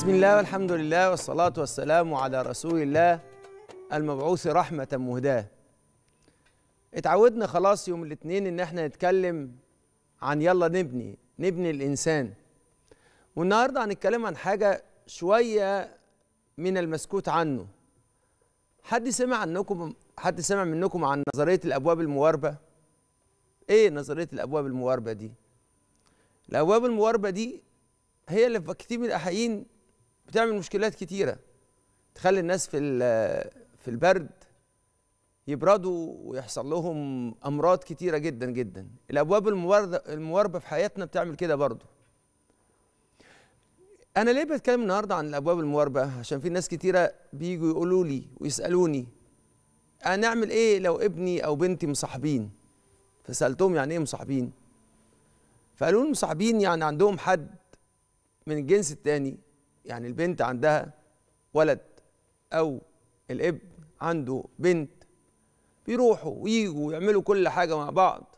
بسم الله والحمد لله والصلاة والسلام على رسول الله المبعوث رحمة مهداة اتعودنا خلاص يوم الاثنين ان احنا نتكلم عن يلا نبني نبني الإنسان والنهاردة هنتكلم عن حاجة شوية من المسكوت عنه حد سمع عنكم حد سمع منكم عن نظرية الأبواب المواربة ايه نظرية الأبواب المواربة دي الأبواب المواربة دي هي اللي في كتير من الأحيان بتعمل مشكلات كتيره تخلي الناس في في البرد يبردوا ويحصل لهم امراض كتيره جدا جدا الابواب المواربه في حياتنا بتعمل كده برضه انا ليه بتكلم النهارده عن الابواب المواربه عشان في ناس كتيره بيجوا يقولوا لي ويسالوني انا اعمل ايه لو ابني او بنتي مصاحبين فسالتهم يعني ايه مصاحبين فقالوا لي مصاحبين يعني عندهم حد من الجنس التاني يعني البنت عندها ولد او الابن عنده بنت بيروحوا ويجوا ويعملوا كل حاجه مع بعض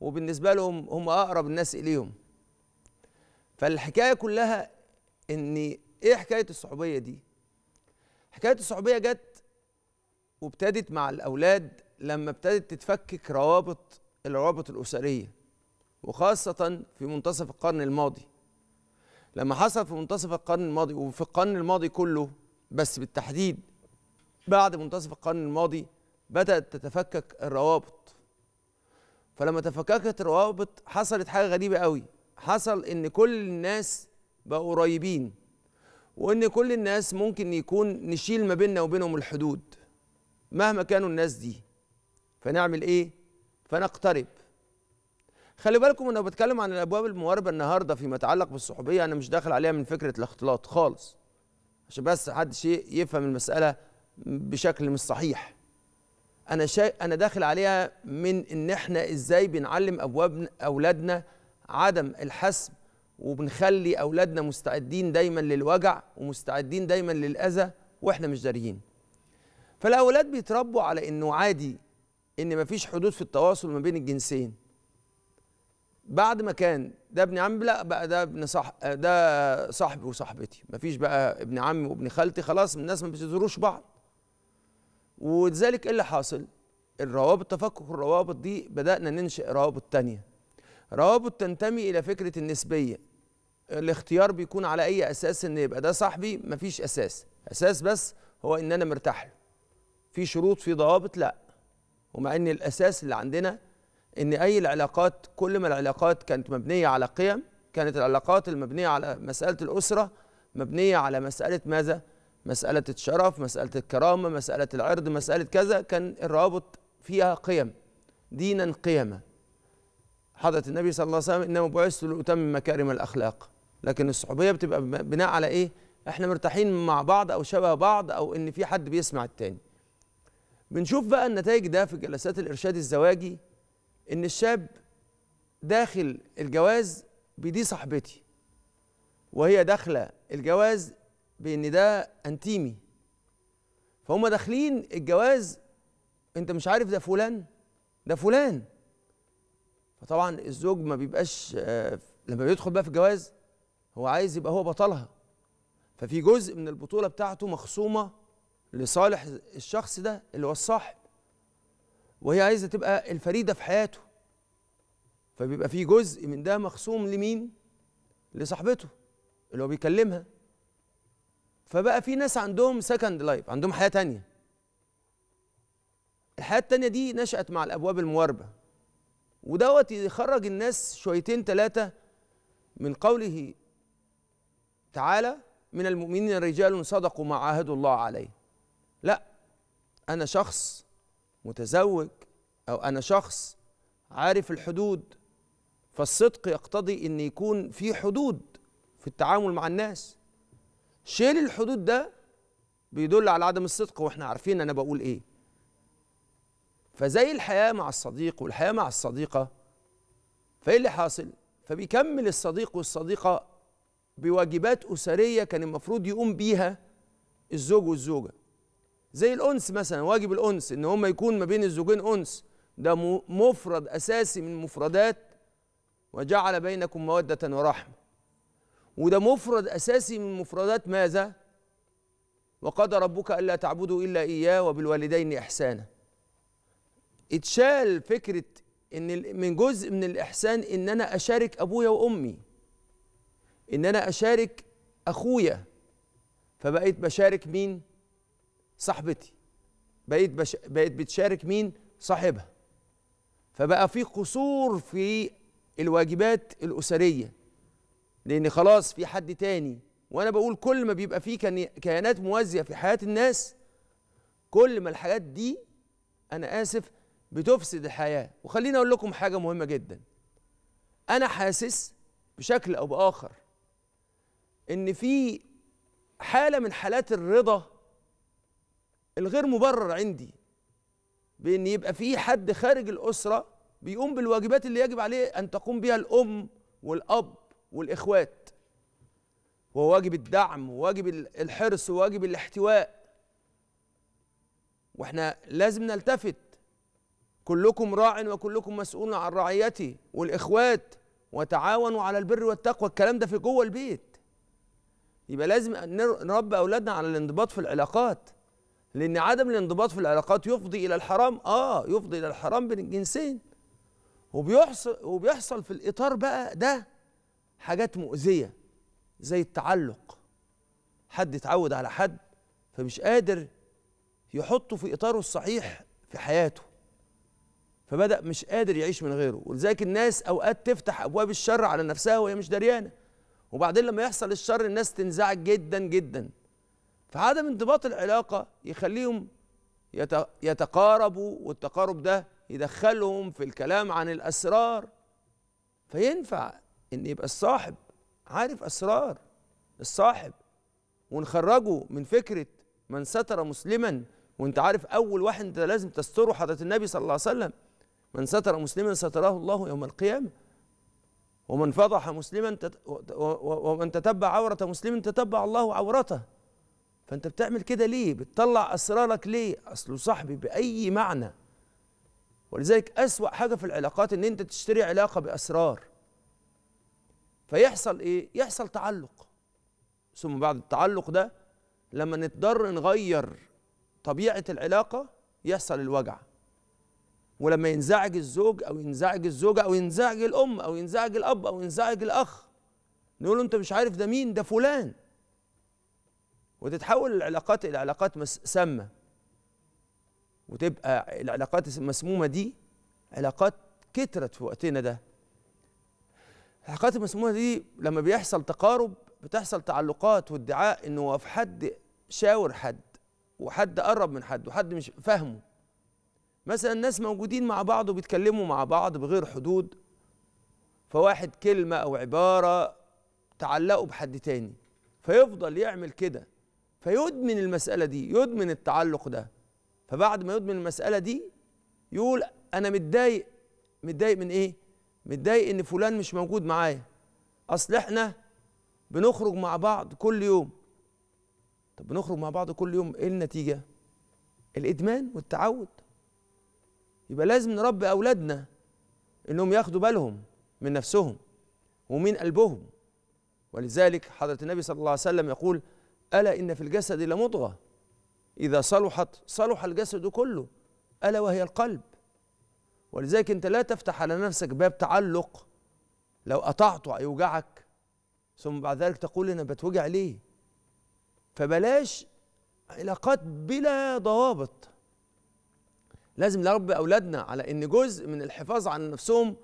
وبالنسبه لهم هم اقرب الناس اليهم فالحكايه كلها ان ايه حكايه الصحوبيه دي حكايه الصحوبيه جت وابتدت مع الاولاد لما ابتدت تتفكك روابط الروابط الاسريه وخاصه في منتصف القرن الماضي لما حصل في منتصف القرن الماضي وفي القرن الماضي كله بس بالتحديد بعد منتصف القرن الماضي بدأت تتفكك الروابط فلما تفككت الروابط حصلت حاجة غريبة قوي حصل ان كل الناس بقوا قريبين وان كل الناس ممكن يكون نشيل ما بيننا وبينهم الحدود مهما كانوا الناس دي فنعمل ايه فنقترب خلي بالكم انا بتكلم عن الابواب المواربه النهارده فيما يتعلق بالصحوبيه انا مش داخل عليها من فكره الاختلاط خالص عشان بس حد شيء يفهم المساله بشكل مش صحيح انا شا... انا داخل عليها من ان احنا ازاي بنعلم ابواب اولادنا عدم الحسب وبنخلي اولادنا مستعدين دايما للوجع ومستعدين دايما للاذى واحنا مش داريين فالاولاد بيتربوا على انه عادي ان مفيش حدود في التواصل ما بين الجنسين بعد ما كان ده ابن عمي لا بقى ده ابن صح ده صاحبي وصاحبتي مفيش بقى ابن عمي وابن خالتي خلاص الناس ما بتزوروش بعض ولذلك ايه اللي حاصل الروابط تفكك الروابط دي بدأنا ننشئ روابط تانية روابط تنتمي إلى فكرة النسبية الاختيار بيكون على أي أساس إن يبقى ده صاحبي مفيش أساس أساس بس هو إن أنا مرتاح له في شروط في ضوابط لا ومع إن الأساس اللي عندنا ان اي العلاقات كل ما العلاقات كانت مبنيه على قيم كانت العلاقات المبنيه على مساله الاسره مبنيه على مساله ماذا؟ مساله الشرف، مساله الكرامه، مساله العرض، مساله كذا كان الروابط فيها قيم دينا قيما. حضره النبي صلى الله عليه وسلم انما بعثت لاتمم مكارم الاخلاق. لكن الصحوبيه بتبقى بناء على ايه؟ احنا مرتاحين مع بعض او شبه بعض او ان في حد بيسمع التاني. بنشوف بقى النتائج ده في جلسات الارشاد الزواجي ان الشاب داخل الجواز بدي صاحبتي وهي داخله الجواز بان ده انتيمي فهم داخلين الجواز انت مش عارف ده فلان ده فلان فطبعا الزوج ما بيبقاش آه، لما بيدخل بقى في الجواز هو عايز يبقى هو بطلها ففي جزء من البطوله بتاعته مخصومه لصالح الشخص ده اللي هو الصاحب وهي عايزه تبقى الفريده في حياته فبيبقى في جزء من ده مخصوم لمين لصاحبته اللي هو بيكلمها فبقى في ناس عندهم سكند لايف عندهم حياه تانية الحياه التانية دي نشات مع الابواب المواربه ودوت يخرج الناس شويتين ثلاثه من قوله تعالى من المؤمنين رجال صدقوا ما عاهدوا الله عليه لا انا شخص متزوج او انا شخص عارف الحدود فالصدق يقتضي ان يكون في حدود في التعامل مع الناس شيل الحدود ده بيدل على عدم الصدق واحنا عارفين انا بقول ايه فزي الحياه مع الصديق والحياه مع الصديقه فايه اللي حاصل فبيكمل الصديق والصديقه بواجبات اسريه كان المفروض يقوم بيها الزوج والزوجه زي الانس مثلا واجب الانس ان هم يكون ما بين الزوجين انس ده مفرد اساسي من مفردات وجعل بينكم موده ورحمه وده مفرد اساسي من مفردات ماذا وقد ربك الا تعبدوا الا اياه وبالوالدين احسانا اتشال فكره ان من جزء من الاحسان ان انا اشارك ابويا وامي ان انا اشارك اخويا فبقيت بشارك مين صاحبتي بقيت بش... بقيت بتشارك مين صاحبها فبقى في قصور في الواجبات الأسرية لأن خلاص في حد تاني وأنا بقول كل ما بيبقى في كيانات موازية في حياة الناس كل ما الحاجات دي أنا آسف بتفسد الحياة وخليني أقول لكم حاجة مهمة جدا أنا حاسس بشكل أو بآخر إن في حالة من حالات الرضا الغير مبرر عندي بان يبقى في حد خارج الاسره بيقوم بالواجبات اللي يجب عليه ان تقوم بها الام والاب والاخوات وواجب الدعم وواجب الحرص وواجب الاحتواء واحنا لازم نلتفت كلكم راع وكلكم مسؤول عن رعيته والاخوات وتعاونوا على البر والتقوى الكلام ده في جوه البيت يبقى لازم نربي اولادنا على الانضباط في العلاقات لأن عدم الانضباط في العلاقات يفضي إلى الحرام آه يفضي إلى الحرام بين الجنسين وبيحصل وبيحصل في الإطار بقى ده حاجات مؤذية زي التعلق حد اتعود على حد فمش قادر يحطه في إطاره الصحيح في حياته فبدأ مش قادر يعيش من غيره ولذلك الناس أوقات تفتح أبواب الشر على نفسها وهي مش دريانة وبعدين لما يحصل الشر الناس تنزعج جدا جدا فعدم انضباط العلاقه يخليهم يتقاربوا والتقارب ده يدخلهم في الكلام عن الاسرار فينفع ان يبقى الصاحب عارف اسرار الصاحب ونخرجه من فكره من ستر مسلما وانت عارف اول واحد انت لازم تستره حضره النبي صلى الله عليه وسلم من ستر مسلما ستره الله يوم القيامه ومن فضح مسلما ومن تتبع عورة مسلم تتبع الله عورته فانت بتعمل كده ليه بتطلع اسرارك ليه اصله صاحبي باي معنى ولذلك اسوا حاجه في العلاقات ان انت تشتري علاقه باسرار فيحصل ايه يحصل تعلق ثم بعد التعلق ده لما نضطر نغير طبيعه العلاقه يحصل الوجع ولما ينزعج الزوج او ينزعج الزوجه او ينزعج الام او ينزعج الاب او ينزعج الاخ نقول له انت مش عارف ده مين ده فلان وتتحول العلاقات الى علاقات سامه وتبقى العلاقات المسمومه دي علاقات كترت في وقتنا ده العلاقات المسمومه دي لما بيحصل تقارب بتحصل تعلقات وادعاء انه هو في حد شاور حد وحد قرب من حد وحد مش فاهمه مثلا الناس موجودين مع بعض وبيتكلموا مع بعض بغير حدود فواحد كلمه او عباره تعلقوا بحد تاني فيفضل يعمل كده فيدمن المسألة دي يدمن التعلق ده فبعد ما يدمن المسألة دي يقول أنا متضايق متضايق من إيه؟ متضايق إن فلان مش موجود معايا أصل إحنا بنخرج مع بعض كل يوم طب بنخرج مع بعض كل يوم إيه النتيجة؟ الإدمان والتعود يبقى لازم نربي أولادنا إنهم ياخدوا بالهم من نفسهم ومن قلبهم ولذلك حضرة النبي صلى الله عليه وسلم يقول ألا إن في الجسد لمضغة إذا صلحت صلح الجسد كله ألا وهي القلب ولذلك أنت لا تفتح على نفسك باب تعلق لو قطعته هيوجعك ثم بعد ذلك تقول أنا بتوجع ليه فبلاش علاقات بلا ضوابط لازم نربي أولادنا على أن جزء من الحفاظ على نفسهم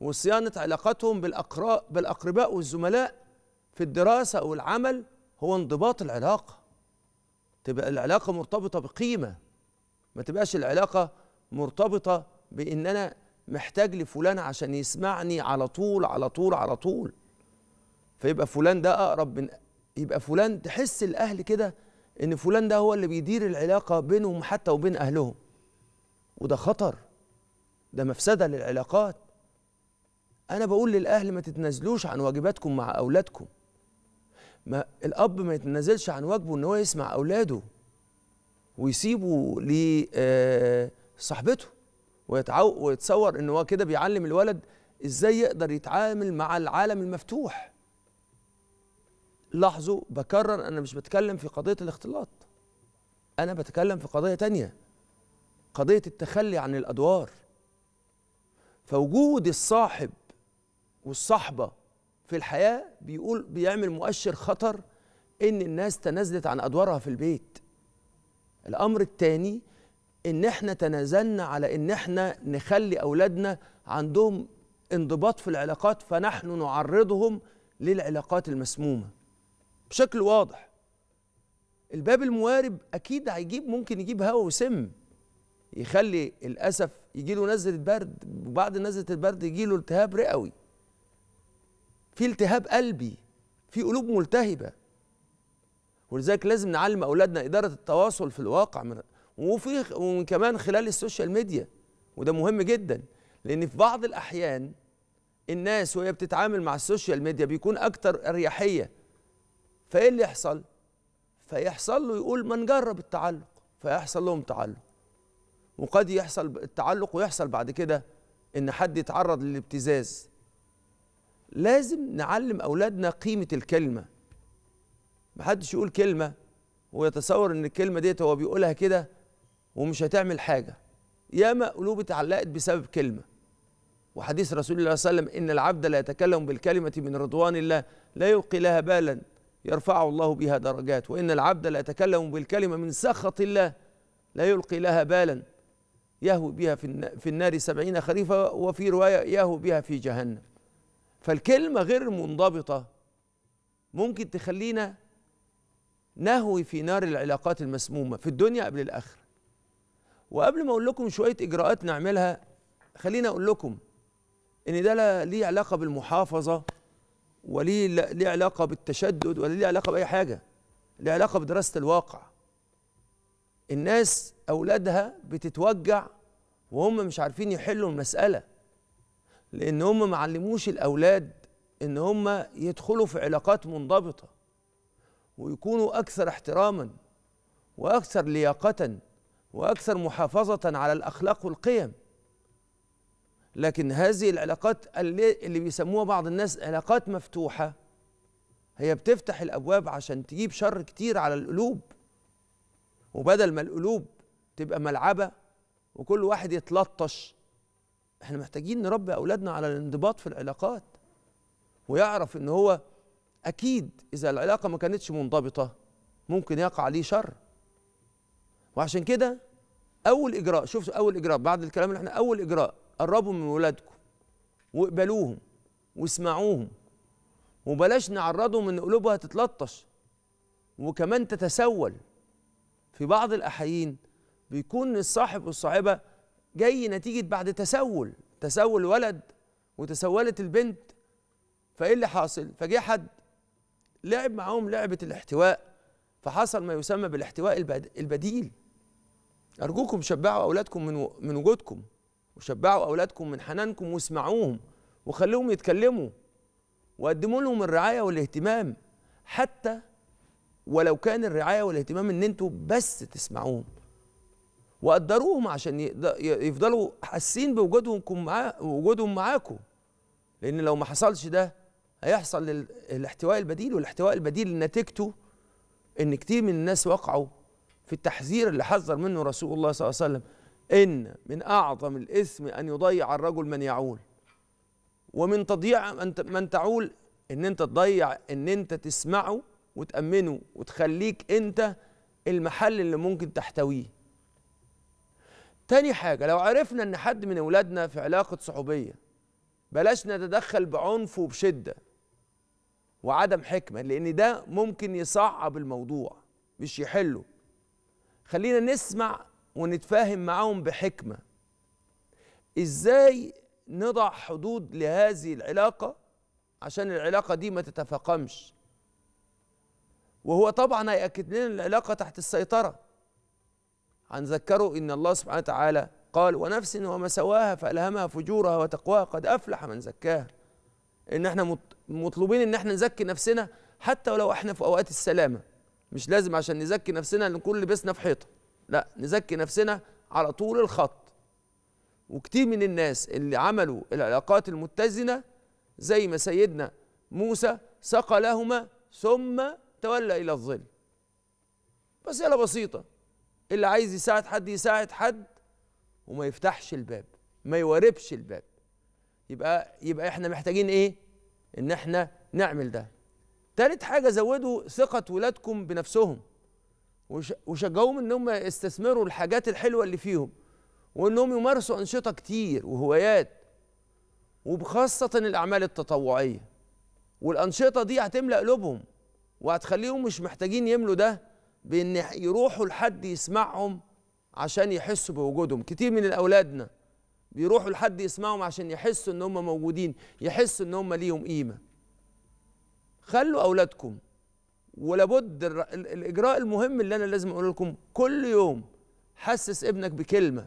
وصيانة علاقتهم بالأقراء بالأقرباء والزملاء في الدراسة أو العمل هو انضباط العلاقه تبقى العلاقه مرتبطه بقيمه ما تبقاش العلاقه مرتبطه بان انا محتاج لفلان عشان يسمعني على طول على طول على طول فيبقى فلان ده اقرب من يبقى فلان تحس الاهل كده ان فلان ده هو اللي بيدير العلاقه بينهم حتى وبين اهلهم وده خطر ده مفسده للعلاقات انا بقول للاهل ما تتنازلوش عن واجباتكم مع اولادكم ما الاب ما يتنازلش عن واجبه ان هو يسمع اولاده ويسيبه لصاحبته آه، ويتصور ان هو كده بيعلم الولد ازاي يقدر يتعامل مع العالم المفتوح لاحظوا بكرر انا مش بتكلم في قضيه الاختلاط انا بتكلم في قضيه تانية قضيه التخلي عن الادوار فوجود الصاحب والصحبه في الحياه بيقول بيعمل مؤشر خطر ان الناس تنازلت عن ادوارها في البيت الامر الثاني ان احنا تنازلنا على ان احنا نخلي اولادنا عندهم انضباط في العلاقات فنحن نعرضهم للعلاقات المسمومه بشكل واضح الباب الموارب اكيد هيجيب ممكن يجيب هواء وسم يخلي للاسف يجي له نزله برد وبعد نزله البرد يجي له التهاب رئوي في التهاب قلبي في قلوب ملتهبه ولذلك لازم نعلم اولادنا اداره التواصل في الواقع من وفي وكمان خلال السوشيال ميديا وده مهم جدا لان في بعض الاحيان الناس وهي بتتعامل مع السوشيال ميديا بيكون اكتر اريحيه فايه اللي يحصل فيحصل له يقول ما نجرب التعلق فيحصل لهم تعلق وقد يحصل التعلق ويحصل بعد كده ان حد يتعرض للابتزاز لازم نعلم أولادنا قيمة الكلمة محدش يقول كلمة ويتصور إن الكلمة ديت هو بيقولها كده ومش هتعمل حاجة ياما قلوب اتعلقت بسبب كلمة وحديث رسول الله صلى الله عليه وسلم إن العبد لا يتكلم بالكلمة من رضوان الله لا يلقي لها بالا يرفع الله بها درجات وإن العبد لا يتكلم بالكلمة من سخط الله لا يلقي لها بالا يهوي بها في النار سبعين خريفا وفي رواية يهوي بها في جهنم فالكلمة غير منضبطة ممكن تخلينا نهوي في نار العلاقات المسمومة في الدنيا قبل الآخرة وقبل ما أقول لكم شوية إجراءات نعملها خليني أقول لكم إن ده ليه علاقة بالمحافظة وليه ليه علاقة بالتشدد ولا ليه علاقة بأي حاجة ليه علاقة بدراسة الواقع الناس أولادها بتتوجع وهم مش عارفين يحلوا المسألة لان هم ما علموش الاولاد ان هم يدخلوا في علاقات منضبطه ويكونوا اكثر احتراما واكثر لياقه واكثر محافظه على الاخلاق والقيم لكن هذه العلاقات اللي, اللي بيسموها بعض الناس علاقات مفتوحه هي بتفتح الابواب عشان تجيب شر كتير على القلوب وبدل ما القلوب تبقى ملعبه وكل واحد يتلطش احنا محتاجين نربي اولادنا على الانضباط في العلاقات ويعرف ان هو اكيد اذا العلاقه ما كانتش منضبطه ممكن يقع عليه شر وعشان كده اول اجراء شوف اول اجراء بعد الكلام اللي احنا اول اجراء قربوا من اولادكم واقبلوهم واسمعوهم وبلاش نعرضهم ان قلوبها تتلطش وكمان تتسول في بعض الاحيين بيكون الصاحب والصاحبه جاي نتيجه بعد تسول تسول ولد وتسولت البنت فايه اللي حاصل فجه حد لعب معاهم لعبه الاحتواء فحصل ما يسمى بالاحتواء البديل ارجوكم شبعوا اولادكم من من وجودكم وشبعوا اولادكم من حنانكم واسمعوهم وخلوهم يتكلموا وقدموا لهم الرعايه والاهتمام حتى ولو كان الرعايه والاهتمام ان انتوا بس تسمعوهم وقدروهم عشان يفضلوا حاسين بوجودهم معا وجودهم معاكم لان لو ما حصلش ده هيحصل الاحتواء البديل والاحتواء البديل نتيجته ان كتير من الناس وقعوا في التحذير اللي حذر منه رسول الله صلى الله عليه وسلم ان من اعظم الاثم ان يضيع الرجل من يعول ومن تضييع من تعول ان انت تضيع ان انت تسمعه وتامنه وتخليك انت المحل اللي ممكن تحتويه تاني حاجة لو عرفنا إن حد من أولادنا في علاقة صحوبية بلاش نتدخل بعنف وبشدة وعدم حكمة لأن ده ممكن يصعب الموضوع مش يحله خلينا نسمع ونتفاهم معاهم بحكمة إزاي نضع حدود لهذه العلاقة عشان العلاقة دي ما تتفاقمش وهو طبعا هيأكد لنا العلاقة تحت السيطرة هنذكره ان الله سبحانه وتعالى قال ونفس وما سواها فالهمها فجورها وتقواها قد افلح من زكاها ان احنا مطلوبين ان احنا نزكي نفسنا حتى ولو احنا في اوقات السلامه مش لازم عشان نزكي نفسنا نكون لبسنا في حيطه لا نزكي نفسنا على طول الخط وكتير من الناس اللي عملوا العلاقات المتزنه زي ما سيدنا موسى سقى لهما ثم تولى الى الظل بس يلا بسيطه اللي عايز يساعد حد يساعد حد وما يفتحش الباب ما يواربش الباب يبقى يبقى احنا محتاجين ايه ان احنا نعمل ده تالت حاجه زودوا ثقه ولادكم بنفسهم وشجعوهم ان هم يستثمروا الحاجات الحلوه اللي فيهم وانهم يمارسوا انشطه كتير وهوايات وبخاصه الاعمال التطوعيه والانشطه دي هتملا قلوبهم وهتخليهم مش محتاجين يملوا ده بان يروحوا لحد يسمعهم عشان يحسوا بوجودهم كتير من الاولادنا بيروحوا لحد يسمعهم عشان يحسوا ان هم موجودين يحسوا ان هم ليهم قيمه خلوا اولادكم ولابد الاجراء المهم اللي انا لازم اقول لكم كل يوم حسس ابنك بكلمه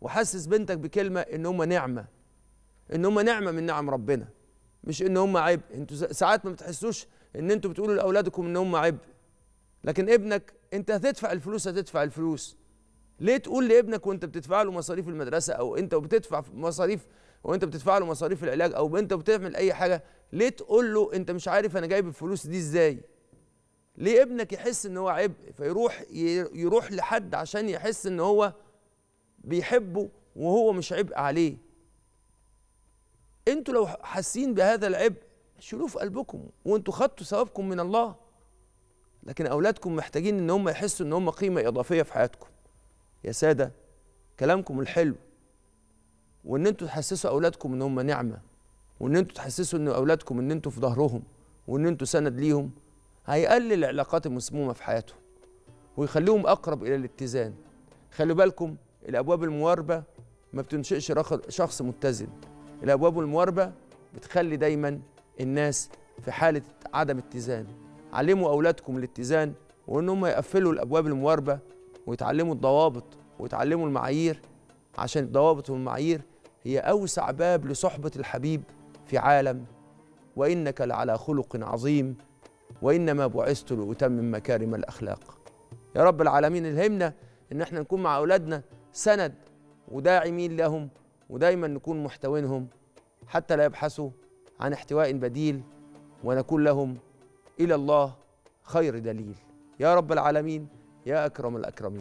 وحسس بنتك بكلمه ان هم نعمه ان هم نعمه من نعم ربنا مش ان هم عيب انتوا ساعات ما بتحسوش ان انتوا بتقولوا لاولادكم ان هم عبء لكن ابنك انت هتدفع الفلوس هتدفع الفلوس ليه تقول لابنك وانت بتدفع له مصاريف المدرسه او انت وبتدفع مصاريف وانت بتدفع له مصاريف العلاج او انت بتعمل اي حاجه ليه تقول له انت مش عارف انا جايب الفلوس دي ازاي ليه ابنك يحس ان هو عبء فيروح يروح لحد عشان يحس ان هو بيحبه وهو مش عبء عليه انتوا لو حاسين بهذا العبء شيلوه في قلبكم وانتوا خدتوا ثوابكم من الله لكن اولادكم محتاجين ان هم يحسوا ان هم قيمه اضافيه في حياتكم يا ساده كلامكم الحلو وان انتوا تحسسوا اولادكم ان هم نعمه وان انتوا تحسسوا ان اولادكم ان انتوا في ظهرهم وان انتوا سند ليهم هيقلل العلاقات المسمومه في حياتهم ويخليهم اقرب الى الاتزان خلوا بالكم الابواب المواربه ما بتنشئش شخص متزن الابواب المواربه بتخلي دايما الناس في حاله عدم اتزان علموا أولادكم الاتزان وإن هم يقفلوا الأبواب المواربة ويتعلموا الضوابط ويتعلموا المعايير عشان الضوابط والمعايير هي أوسع باب لصحبة الحبيب في عالم وإنك لعلى خلق عظيم وإنما بعثت لأتمم مكارم الأخلاق يا رب العالمين الهمنا إن احنا نكون مع أولادنا سند وداعمين لهم ودايما نكون محتوينهم حتى لا يبحثوا عن احتواء بديل ونكون لهم الى الله خير دليل يا رب العالمين يا اكرم الاكرمين